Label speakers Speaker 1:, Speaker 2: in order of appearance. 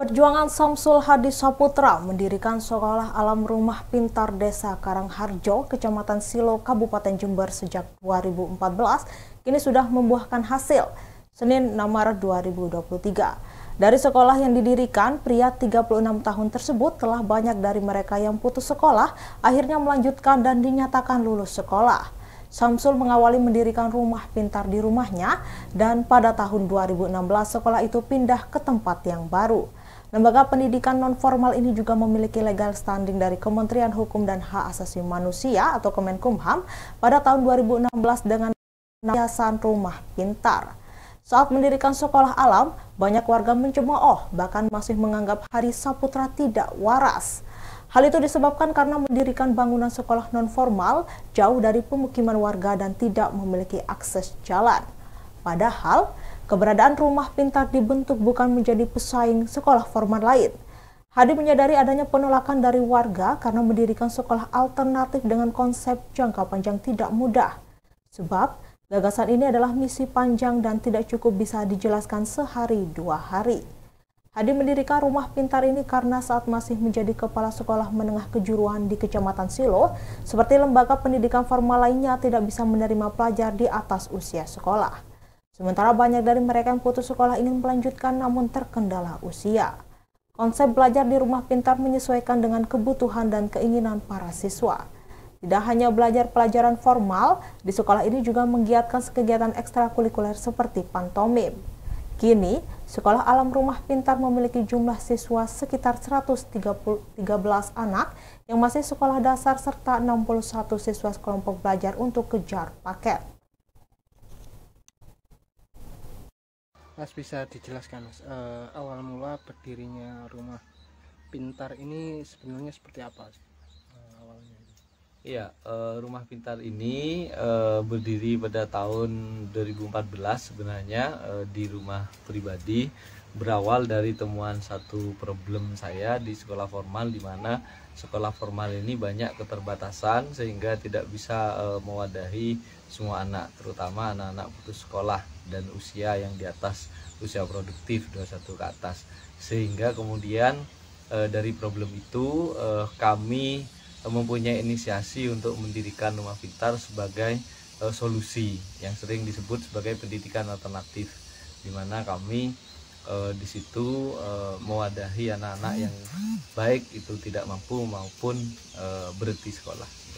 Speaker 1: Perjuangan Samsul Hadi Saputra mendirikan sekolah alam rumah pintar desa Karangharjo, Kecamatan Silo, Kabupaten Jember sejak 2014, kini sudah membuahkan hasil. Senin 6 Maret 2023. Dari sekolah yang didirikan, pria 36 tahun tersebut telah banyak dari mereka yang putus sekolah, akhirnya melanjutkan dan dinyatakan lulus sekolah. Samsul mengawali mendirikan rumah pintar di rumahnya dan pada tahun 2016 sekolah itu pindah ke tempat yang baru. Lembaga pendidikan non formal ini juga memiliki legal standing dari Kementerian Hukum dan Hak Asasi Manusia atau Kemenkumham pada tahun 2016 dengan yayasan rumah pintar. Saat mendirikan sekolah alam, banyak warga mencemooh bahkan masih menganggap Hari Saputra tidak waras. Hal itu disebabkan karena mendirikan bangunan sekolah non formal jauh dari pemukiman warga dan tidak memiliki akses jalan. Padahal, keberadaan rumah pintar dibentuk bukan menjadi pesaing sekolah formal lain. Hadi menyadari adanya penolakan dari warga karena mendirikan sekolah alternatif dengan konsep jangka panjang tidak mudah. Sebab, gagasan ini adalah misi panjang dan tidak cukup bisa dijelaskan sehari dua hari. Hadi mendirikan rumah pintar ini karena saat masih menjadi kepala sekolah menengah kejuruan di Kecamatan Silo, seperti lembaga pendidikan formal lainnya tidak bisa menerima pelajar di atas usia sekolah. Sementara banyak dari mereka yang putus sekolah ingin melanjutkan namun terkendala usia. Konsep belajar di rumah pintar menyesuaikan dengan kebutuhan dan keinginan para siswa. Tidak hanya belajar pelajaran formal, di sekolah ini juga menggiatkan kegiatan ekstrakurikuler seperti pantomim. Kini, Sekolah Alam Rumah Pintar memiliki jumlah siswa sekitar 113 anak yang masih sekolah dasar serta 61 siswa kelompok belajar untuk kejar paket.
Speaker 2: Mas bisa dijelaskan Mas uh, awal mula berdirinya rumah pintar ini sebenarnya seperti apa uh, awalnya? Iya, eh, rumah pintar ini eh, berdiri pada tahun 2014 sebenarnya eh, di rumah pribadi berawal dari temuan satu problem saya di sekolah formal di mana sekolah formal ini banyak keterbatasan sehingga tidak bisa mewadahi semua anak terutama anak-anak putus sekolah dan usia yang di atas usia produktif 21 ke atas sehingga kemudian dari problem itu kami mempunyai inisiasi untuk mendirikan rumah pintar sebagai uh, solusi yang sering disebut sebagai pendidikan alternatif di mana kami uh, di situ uh, mewadahi anak-anak yang baik itu tidak mampu maupun berhenti sekolah.